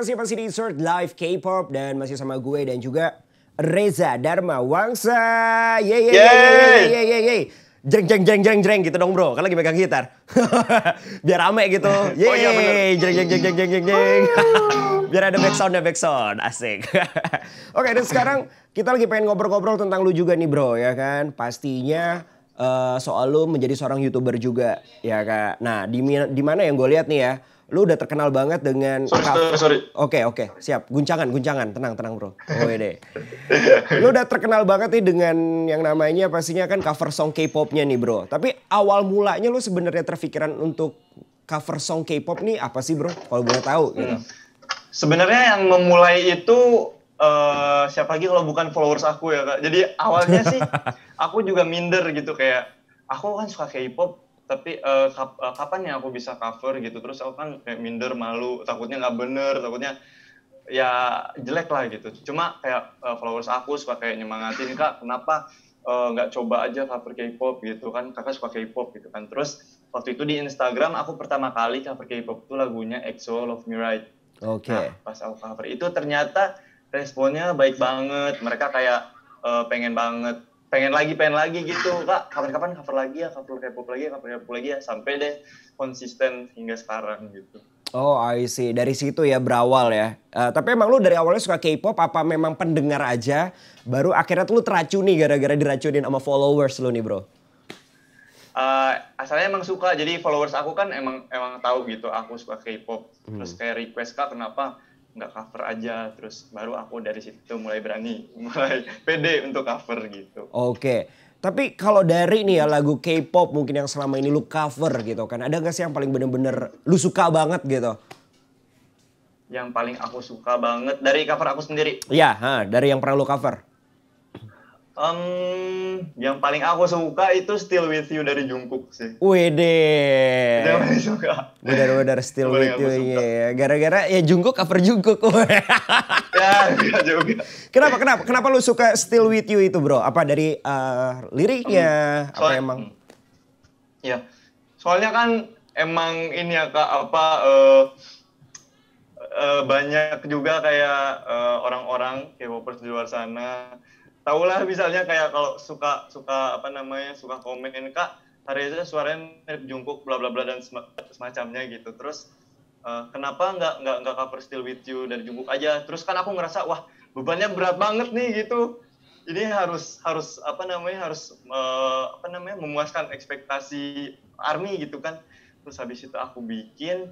sih masih di Insert Live K-pop dan masih sama gue dan juga Reza Dharma Wangsa. Ye ye ye ye ye ye. Jeng jeng jeng jeng jeng gitu dong bro, kan lagi megang gitar. Biar rame gitu. Oh, ye iya, ye jeng jeng jeng jeng jeng jeng jeng. Biar ada back sound ada back sound, asik. Oke, okay, dan sekarang kita lagi pengen ngobrol-ngobrol tentang lu juga nih bro, ya kan? Pastinya uh, soal lu menjadi seorang youtuber juga, ya kak. Nah, di, di mana yang gue lihat nih ya, lu udah terkenal banget dengan sorry, cover. sorry, Oke, okay, oke. Okay. Siap. Guncangan, guncangan. Tenang, tenang, Bro. Oh, iya deh, lu udah terkenal banget nih dengan yang namanya pastinya kan cover song K-popnya nih, Bro. Tapi awal mulanya lu sebenarnya terpikiran untuk cover song K-pop nih apa sih, Bro? Kalau boleh tahu gitu. Hmm. Sebenarnya yang memulai itu uh, siapa lagi kalau bukan followers aku ya, Kak. Jadi awalnya sih aku juga minder gitu kayak aku kan suka K-pop, tapi uh, kap, uh, kapan ya aku bisa cover gitu terus aku kan kayak minder malu takutnya nggak bener takutnya ya jelek lah gitu cuma kayak uh, followers aku suka kayak nyemangatin kak kenapa nggak uh, coba aja cover K-pop gitu kan kakak suka K-pop gitu kan terus waktu itu di Instagram aku pertama kali cover K-pop itu lagunya EXO Love Me Right oke okay. nah, pas aku cover itu ternyata responnya baik banget mereka kayak uh, pengen banget pengen lagi pengen lagi gitu kak kapan-kapan cover lagi ya cover K-pop lagi ya cover K-pop lagi ya sampai deh konsisten hingga sekarang gitu Oh I see dari situ ya berawal ya uh, tapi emang lu dari awalnya suka K-pop apa memang pendengar aja baru akhirnya tuh lu teracuni gara-gara diracunin sama followers lu nih bro Uh, asalnya emang suka jadi followers aku kan emang emang tahu gitu aku suka K-pop hmm. terus kayak request kak kenapa nggak cover aja terus baru aku dari situ mulai berani mulai pede untuk cover gitu oke tapi kalau dari nih ya lagu K-pop mungkin yang selama ini lu cover gitu kan ada gak sih yang paling bener-bener lu suka banget gitu yang paling aku suka banget dari cover aku sendiri iya dari yang pernah lu cover Um, yang paling aku suka itu Still With You dari Jungkook sih. Wede. Itu yang paling suka. Benar-benar Still With You. Iya, gara-gara ya Jungkook cover Jungkook. ya, enggak juga. Kenapa kenapa kenapa lu suka Still With You itu, Bro? Apa dari uh, liriknya um, soal, apa emang? Hmm. Ya. Soalnya kan emang ini ya Kak apa uh, uh, banyak juga kayak orang-orang uh, K-popers di luar sana tahulah misalnya kayak kalau suka suka apa namanya suka komen kak hari Reza suaranya mirip Jungkook bla bla bla dan semacamnya gitu terus uh, kenapa nggak nggak nggak cover Still With You dari Jungkook aja terus kan aku ngerasa wah bebannya berat banget nih gitu ini harus harus apa namanya harus uh, apa namanya memuaskan ekspektasi Army gitu kan terus habis itu aku bikin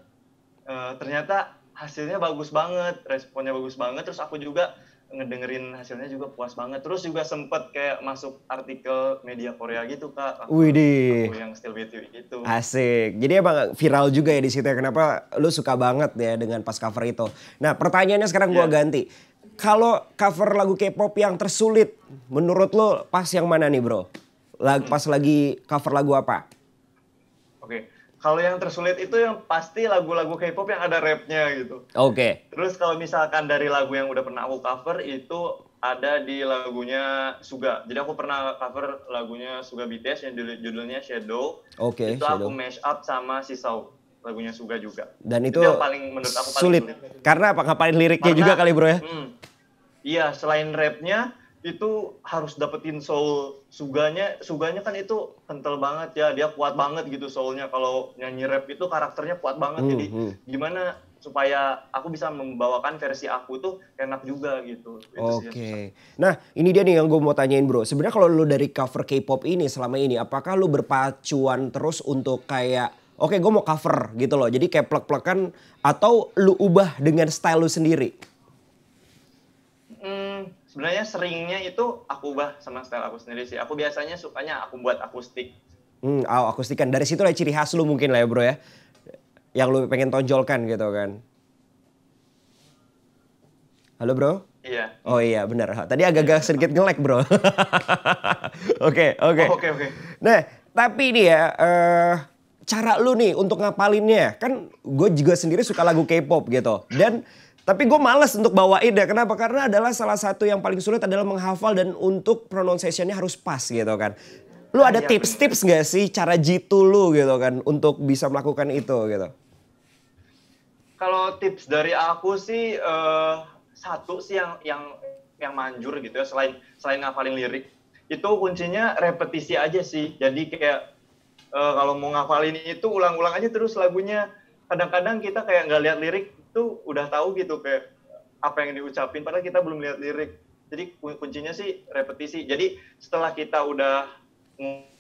uh, ternyata hasilnya bagus banget responnya bagus banget terus aku juga ngedengerin hasilnya juga puas banget. Terus juga sempet kayak masuk artikel media Korea gitu kak. Wih di. yang still with you itu. Asik. Jadi emang viral juga ya di situ ya. Kenapa lu suka banget ya dengan pas cover itu. Nah pertanyaannya sekarang yeah. gua iya. ganti. Kalau cover lagu K-pop yang tersulit, menurut lo pas yang mana nih bro? Lag, Pas lagi cover lagu apa? Oke. Okay kalau yang tersulit itu yang pasti lagu-lagu K-pop yang ada rapnya gitu. Oke. Okay. Terus kalau misalkan dari lagu yang udah pernah aku cover itu ada di lagunya Suga. Jadi aku pernah cover lagunya Suga BTS yang judulnya Shadow. Oke. Okay, itu Shadow. aku mash up sama si Sau lagunya Suga juga. Dan itu, itu yang paling menurut aku paling sulit. sulit. Karena apa? Ngapain liriknya Karena, juga kali bro ya? Hmm, iya selain rapnya itu harus dapetin soul suganya suganya kan itu kental banget ya dia kuat banget gitu soulnya kalau nyanyi rap itu karakternya kuat banget hmm, jadi hmm. gimana supaya aku bisa membawakan versi aku tuh enak juga gitu. Oke. Okay. Nah, ini dia nih yang gue mau tanyain bro. Sebenarnya kalau lu dari cover K-pop ini selama ini, apakah lu berpacuan terus untuk kayak oke okay, gue mau cover gitu loh. Jadi kayak plek-plekan atau lu ubah dengan style lu sendiri? sebenarnya seringnya itu aku ubah sama style aku sendiri sih. Aku biasanya sukanya aku buat akustik. Hmm, oh, akustikan. Dari situ lah ciri khas lu mungkin lah ya bro ya. Yang lu pengen tonjolkan gitu kan. Halo bro? Iya. Oh iya benar. Tadi agak-agak iya. sedikit ngelek bro. Oke oke. Oh, oke oke. nah tapi ini ya uh, cara lu nih untuk ngapalinnya ya. kan gue juga sendiri suka lagu K-pop gitu dan tapi gue males untuk bawa ide. Ya. Kenapa? Karena adalah salah satu yang paling sulit adalah menghafal dan untuk pronunciationnya harus pas gitu kan. Lu ada iya. tips-tips gak sih cara jitu lu gitu kan untuk bisa melakukan itu gitu? Kalau tips dari aku sih uh, satu sih yang yang yang manjur gitu ya selain selain ngafalin lirik itu kuncinya repetisi aja sih. Jadi kayak uh, kalau mau ngafalin itu ulang-ulang aja terus lagunya. Kadang-kadang kita kayak nggak lihat lirik, tuh udah tahu gitu kayak apa yang diucapin padahal kita belum lihat lirik jadi kuncinya sih repetisi jadi setelah kita udah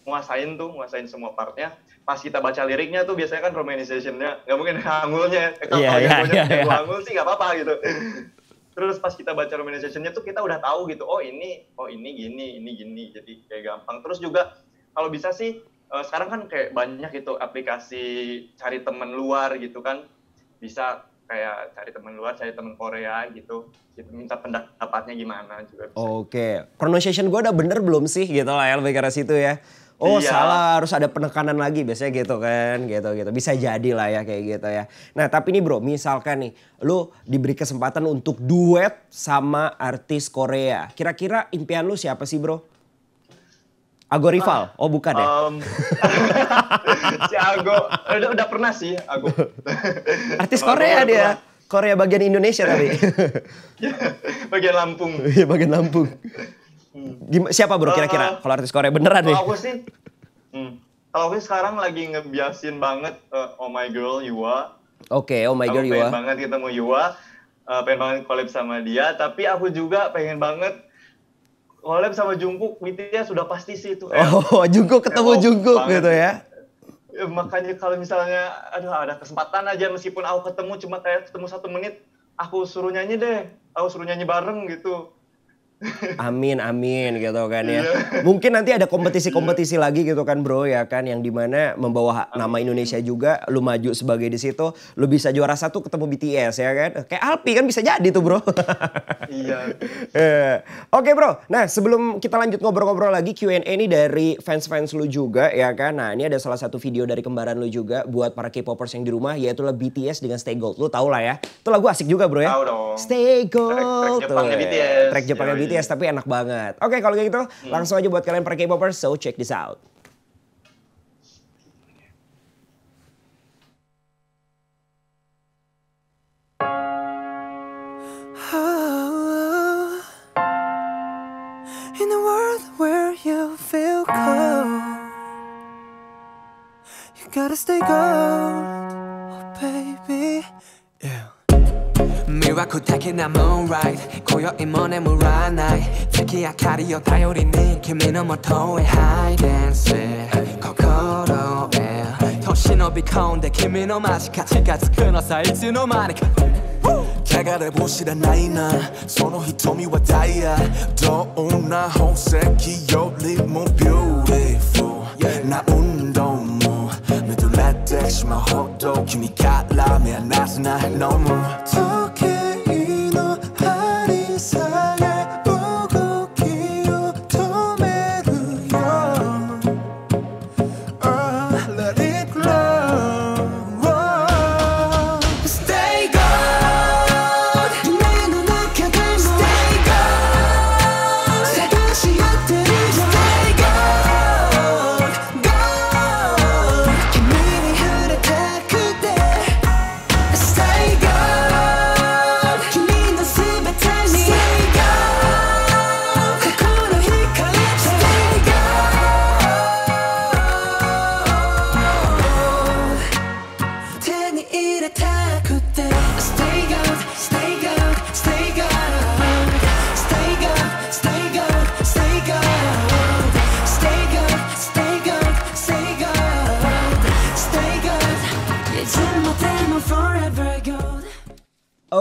nguasain tuh nguasain semua partnya pas kita baca liriknya tuh biasanya kan romanizationnya nggak mungkin hangulnya eh, kalau yeah, yeah, yeah, yeah. hangul sih nggak apa-apa gitu terus pas kita baca romanizationnya tuh kita udah tahu gitu oh ini oh ini gini ini gini jadi kayak gampang terus juga kalau bisa sih eh, sekarang kan kayak banyak gitu aplikasi cari temen luar gitu kan bisa kayak cari teman luar, cari teman Korea gitu, gitu minta pendapatnya gimana juga. Oke, okay. pronunciation gue udah bener belum sih gitu lah ya lebih ke situ ya. Oh iya. salah harus ada penekanan lagi biasanya gitu kan gitu gitu bisa jadi lah ya kayak gitu ya. Nah tapi ini bro misalkan nih lu diberi kesempatan untuk duet sama artis Korea. Kira-kira impian lu siapa sih bro? Ago rival? Ah, oh bukan ya? Um, si Ago udah, udah pernah sih Ago. Artis Korea Ago dia. Korea bagian Indonesia tapi. bagian Lampung. Iya bagian Lampung. Hmm. Gima, siapa bro kira-kira uh, kalau artis Korea beneran nih? Aku sih, hmm, kalau aku sekarang lagi ngebiasin banget uh, Oh My Girl Yua. Oke, okay, Oh My Girl aku Yua. Pengen banget ketemu Yua, uh, pengen banget collab sama dia. Tapi aku juga pengen banget collab sama Jungkook, BTS sudah pasti sih itu. Oh, Jungkook ketemu Jungkook gitu ya. ya. Makanya kalau misalnya aduh ada kesempatan aja meskipun aku ketemu cuma kayak ketemu satu menit, aku suruh nyanyi deh. Aku suruh nyanyi bareng gitu. Amin, amin gitu kan ya. Iya. Mungkin nanti ada kompetisi-kompetisi lagi gitu kan bro ya kan yang dimana membawa nama Indonesia juga, lu maju sebagai di situ, lu bisa juara satu ketemu BTS ya kan. Kayak Alpi kan bisa jadi tuh bro. Iya. Eh, oke bro, nah sebelum kita lanjut ngobrol-ngobrol lagi Q&A ini dari fans-fans lu juga ya kan. Nah ini ada salah satu video dari kembaran lu juga buat para K-popers yang di rumah yaitu lah BTS dengan Stay Gold. Lu tau lah ya, itu lagu asik juga bro ya. Tahu dong. Stay Gold. Track, track Jepangnya BTS. Track Jepangnya BTS BTS gitu ya, tapi enak banget. Oke, okay, kalau kayak gitu hmm. langsung aja buat kalian para K-popers, so check this out. Oh, in a world where you feel cold, you gotta stay cold. 魅惑的なムーンライト今宵も眠らない月明かりを頼りに君のもとへハイデンス心へ年伸び込んで君の間近近づくのさいつの間にか流れを知らないなその瞳はダイヤどんな宝石よりもビューティフルな女 Action my hot dog, 너무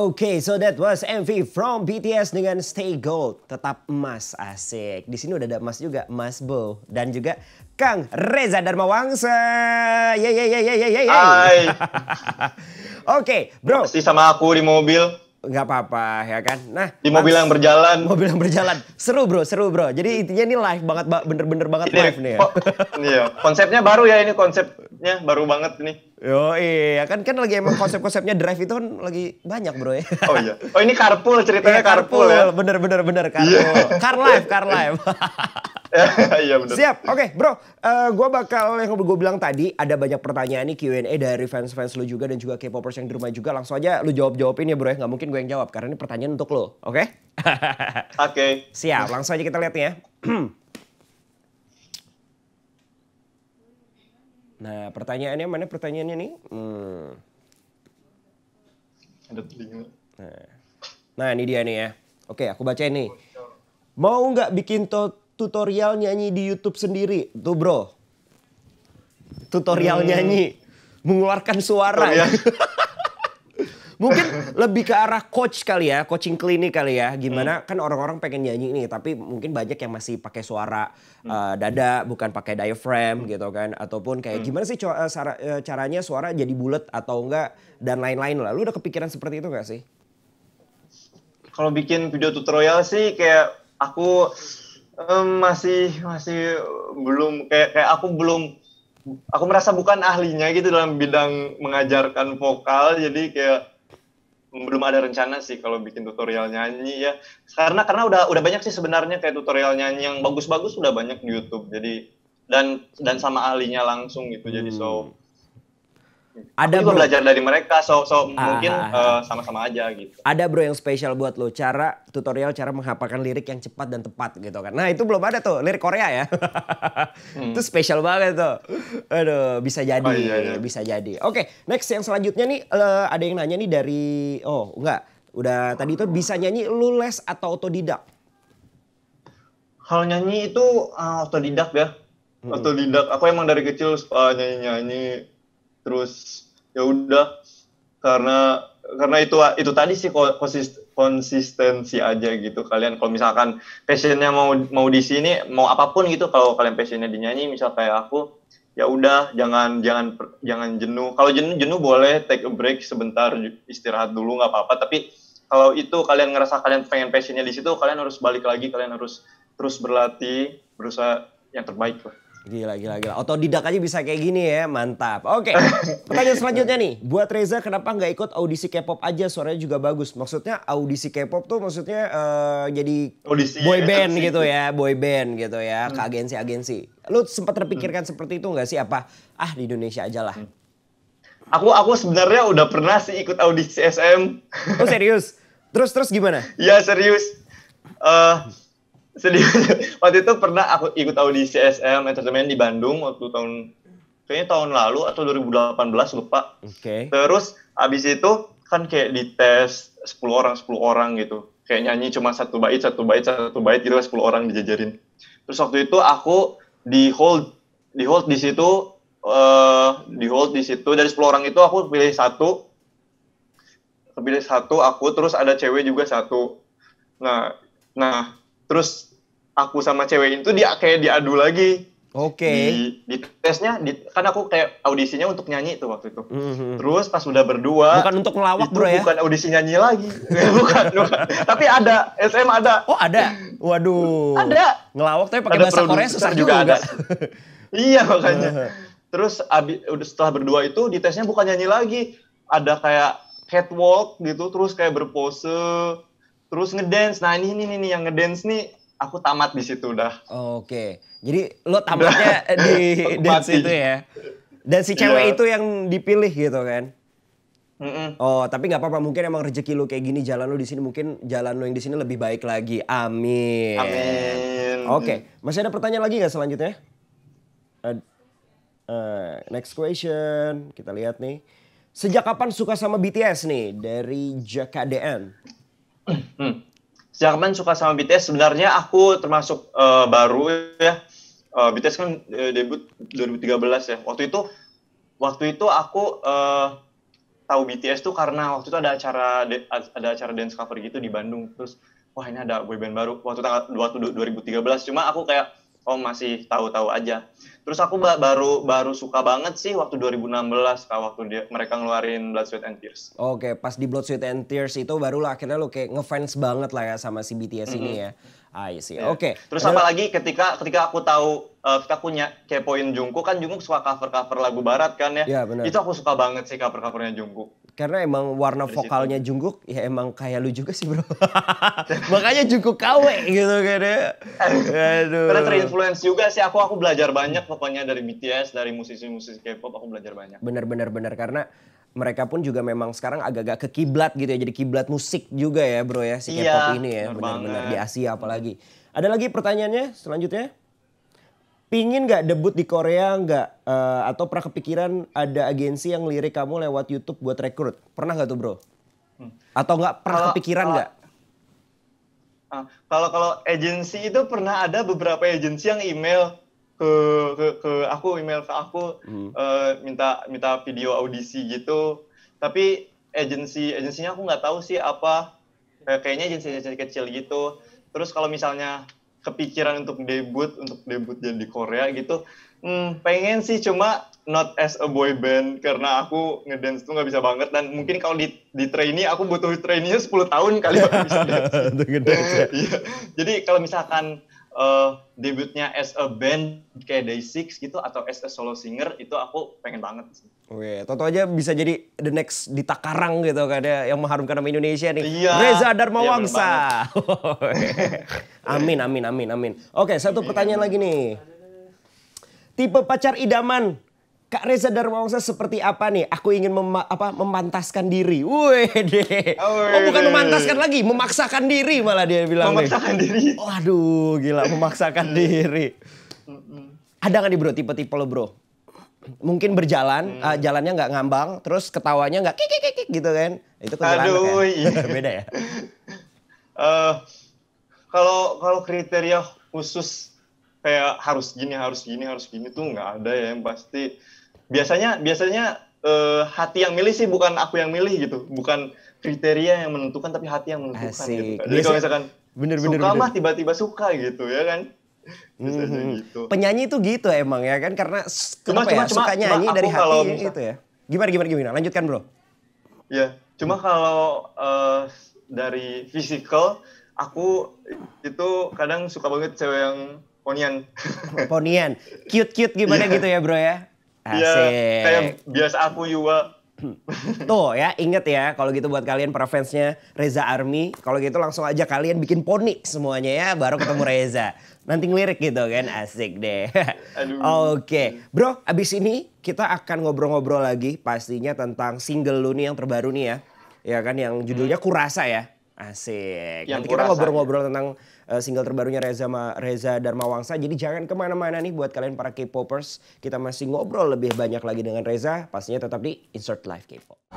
Oke, okay, so that was MV from BTS dengan Stay Gold, tetap emas asik. Di sini udah ada emas juga, Mas Bo dan juga Kang Reza Darmawangsa. Ya yeah, ya yeah, ya yeah, ya ya ya. Hai. Oke, okay, bro. Masih sama aku di mobil nggak apa-apa ya kan. Nah, di mobil yang berjalan. Mobil yang berjalan. Seru bro, seru bro. Jadi intinya ini live banget, bener-bener banget ini, iya, live nih ya. iya, konsepnya baru ya ini konsepnya baru banget nih. Yo iya kan kan lagi emang konsep-konsepnya drive itu kan lagi banyak bro ya. Oh iya. Oh ini carpool ceritanya iya, carpool, carpool ya. Bener bener bener iya. carpool. Yeah. Car live, car live. Iya benar. Siap. Oke, okay, Bro. Uh, eh, gue bakal yang gue bilang tadi ada banyak pertanyaan nih Q&A dari fans-fans lu juga dan juga K-popers yang di rumah juga. Langsung aja lu jawab-jawabin ya, Bro ya. Gak mungkin gue yang jawab karena ini pertanyaan untuk lu. Oke? Okay? oke. Okay. Siap. Langsung aja kita lihat nih ya. nah, pertanyaannya mana pertanyaannya nih? Hmm. Ada telinga. Nah. nah. ini dia nih ya. Oke, aku bacain nih. Mau nggak bikin tot tutorial nyanyi di YouTube sendiri tuh bro tutorial hmm. nyanyi mengeluarkan suara ya mungkin lebih ke arah coach kali ya coaching klinik kali ya gimana hmm. kan orang-orang pengen nyanyi nih tapi mungkin banyak yang masih pakai suara hmm. uh, dada bukan pakai diaphragm hmm. gitu kan ataupun kayak hmm. gimana sih cara eh, eh, caranya suara jadi bulat atau enggak dan lain-lain lah lu udah kepikiran seperti itu gak sih kalau bikin video tutorial sih kayak aku um, masih masih belum kayak kayak aku belum aku merasa bukan ahlinya gitu dalam bidang mengajarkan vokal jadi kayak belum ada rencana sih kalau bikin tutorial nyanyi ya karena karena udah udah banyak sih sebenarnya kayak tutorial nyanyi yang bagus-bagus udah banyak di YouTube jadi dan dan sama ahlinya langsung gitu jadi hmm. so ada bro. belajar dari mereka so so ah, mungkin ah, ah, eh, ah. sama-sama uh, aja gitu ada bro yang spesial buat lo cara tutorial cara menghafalkan lirik yang cepat dan tepat gitu kan nah itu belum ada tuh lirik Korea ya hmm. itu spesial banget tuh aduh bisa oh, jadi oh, iya, iya. bisa jadi oke okay, next yang selanjutnya nih uh, ada yang nanya nih dari oh enggak udah tadi itu bisa nyanyi lu les atau otodidak kalau nyanyi itu uh, otodidak ya hmm. otodidak aku emang dari kecil suka nyanyi nyanyi terus ya udah karena karena itu itu tadi sih konsist, konsistensi aja gitu kalian kalau misalkan passionnya mau mau di sini mau apapun gitu kalau kalian passionnya dinyanyi misal kayak aku ya udah jangan jangan jangan jenuh kalau jenuh jenuh boleh take a break sebentar istirahat dulu nggak apa-apa tapi kalau itu kalian ngerasa kalian pengen passionnya di situ kalian harus balik lagi kalian harus terus berlatih berusaha yang terbaik lah Gila, gila, gila. Otodidak aja bisa kayak gini ya, mantap. Oke, okay. pertanyaan selanjutnya nih. Buat Reza, kenapa nggak ikut audisi K-pop aja? Suaranya juga bagus. Maksudnya audisi K-pop tuh maksudnya uh, jadi audisi boy band gitu ya, boy band gitu ya, hmm. ke agensi-agensi. Lu sempat terpikirkan hmm. seperti itu nggak sih? Apa, ah di Indonesia aja lah. Hmm. Aku, aku sebenarnya udah pernah sih ikut audisi SM. Oh serius? Terus, terus gimana? Iya serius. Uh, sedih waktu itu pernah aku ikut audisi SM Entertainment di Bandung waktu tahun kayaknya tahun lalu atau 2018 lupa. Okay. Terus abis itu kan kayak dites sepuluh orang sepuluh orang gitu. Kayak nyanyi cuma satu bait satu bait satu bait gitu sepuluh orang dijajarin. Terus waktu itu aku di hold di hold di situ uh, di hold di situ dari sepuluh orang itu aku pilih satu pilih satu aku terus ada cewek juga satu. Nah, nah terus aku sama cewek itu dia kayak diadu lagi Oke. Okay. Di, di tesnya, di, kan aku kayak audisinya untuk nyanyi tuh waktu itu. Mm-hmm. Terus pas udah berdua. Bukan untuk ngelawak bro ya? Bukan audisi nyanyi lagi. bukan, bukan. tapi ada, SM ada. Oh ada? Waduh. Ada. Ngelawak tapi pakai bahasa Korea susah juga. juga. Ada. iya makanya. Terus udah setelah berdua itu di tesnya bukan nyanyi lagi. Ada kayak catwalk gitu, terus kayak berpose terus ngedance nah ini nih nih yang ngedance nih aku tamat di situ udah oke jadi lo tamatnya di dance itu ya dan si cewek yeah. itu yang dipilih gitu kan Mm-mm. Oh, tapi nggak apa-apa. Mungkin emang rezeki lo kayak gini, jalan lo di sini mungkin jalan lo yang di sini lebih baik lagi. Amin. Amin. Oke, masih ada pertanyaan lagi nggak selanjutnya? Uh, uh, next question, kita lihat nih. Sejak kapan suka sama BTS nih dari JKDN? Jerman suka sama BTS sebenarnya aku termasuk uh, baru ya. Uh, eh, BTS kan uh, debut 2013 ya. Waktu itu waktu itu aku uh, tahu BTS tuh karena waktu itu ada acara ada acara dance cover gitu di Bandung terus wah ini ada boyband baru waktu tanggal waktu 2013 cuma aku kayak oh masih tahu-tahu aja. Terus aku baru baru suka banget sih waktu 2016 kalau waktu dia, mereka ngeluarin Blood Sweat and Tears. Oke, pas di Blood Sweat and Tears itu barulah akhirnya lo kayak ngefans banget lah ya sama si BTS mm -hmm. ini ya. Ah, iya sih. Yeah. Oke. Okay. Terus apa lagi ketika ketika aku tahu uh, eh, kita punya kepoin Jungkook kan Jungkook suka cover-cover lagu barat kan ya. Yeah, bener. Itu aku suka banget sih cover-covernya Jungkook. Karena emang warna Dari vokalnya Jungkook ya emang kayak lu juga sih bro. Makanya Jungkook KW gitu kayaknya. Aduh. Karena terinfluence juga sih aku aku belajar banyak pokoknya dari BTS, dari musisi-musisi K-pop aku belajar banyak. Bener-bener bener karena mereka pun juga memang sekarang agak-agak ke kiblat gitu ya. Jadi kiblat musik juga ya bro ya si K-pop iya, ini ya. Benar-benar di Asia apalagi. Ada lagi pertanyaannya selanjutnya? pingin nggak debut di Korea nggak uh, atau pernah kepikiran ada agensi yang lirik kamu lewat YouTube buat rekrut pernah nggak tuh bro hmm. atau nggak pernah kalau, kepikiran nggak ah, kalau kalau agensi itu pernah ada beberapa agensi yang email ke ke, ke aku email ke aku hmm. uh, minta minta video audisi gitu tapi agensi agensinya aku nggak tahu sih apa eh, kayaknya agensi agensi kecil gitu terus kalau misalnya kepikiran untuk debut untuk debut jadi Korea gitu hmm, pengen sih cuma not as a boy band karena aku ngedance tuh nggak bisa banget dan mungkin kalau di di trainee aku butuh trainee sepuluh tahun kali bisa dance. ya. Iya. Jadi kalau misalkan uh, debutnya as a band kayak Day Six gitu atau as a solo singer itu aku pengen banget sih. Oke, tentu aja bisa jadi the next di Takarang gitu kan ya yang mengharumkan nama Indonesia nih. Iya, Reza Darmawangsa. Iya, amin amin amin amin. Oke, satu pertanyaan lagi nih. Tipe pacar idaman Kak Reza Darmawangsa seperti apa nih? Aku ingin mem apa memantaskan diri. Wih deh. Oh bukan memantaskan lagi, memaksakan diri malah dia bilang. Memaksakan nih. diri. Waduh, oh, gila memaksakan iya. diri. Ada nggak nih bro tipe-tipe lo bro? Mungkin berjalan, hmm. uh, jalannya nggak ngambang, terus ketawanya nggak kik, kik kik gitu kan? Itu kejalanan Aduh, kan? iya. Beda ya. Eh, kalau uh, kalau kriteria khusus kayak harus gini harus gini harus gini tuh nggak ada ya yang pasti biasanya biasanya uh, hati yang milih sih bukan aku yang milih gitu bukan kriteria yang menentukan tapi hati yang menentukan Asik. gitu kan. jadi kalau misalkan bener, bener, suka bener. mah tiba-tiba suka gitu ya kan hmm. gitu. penyanyi itu gitu emang ya kan karena ya? cuma, cuma, ya, cuma, suka nyanyi cuma dari hati misal, gitu ya gimana gimana gimana lanjutkan bro ya cuma hmm. kalau uh, dari fisikal aku itu kadang suka banget cewek yang ponian ponian cute cute gimana yeah. gitu ya bro ya Iya, asik. Ya, kayak bias aku juga. Tuh ya, inget ya kalau gitu buat kalian para fansnya Reza Army, kalau gitu langsung aja kalian bikin poni semuanya ya, baru ketemu Reza. Nanti ngelirik gitu kan, asik deh. Oke, okay. bro, abis ini kita akan ngobrol-ngobrol lagi pastinya tentang single lu nih yang terbaru nih ya. Ya kan, yang judulnya hmm. Kurasa ya. Asik. Yang Nanti kita ngobrol-ngobrol tentang uh, single terbarunya Reza Ma, Reza Darmawangsa. Jadi jangan kemana-mana nih buat kalian para K-popers. Kita masih ngobrol lebih banyak lagi dengan Reza. Pastinya tetap di Insert Live K-pop.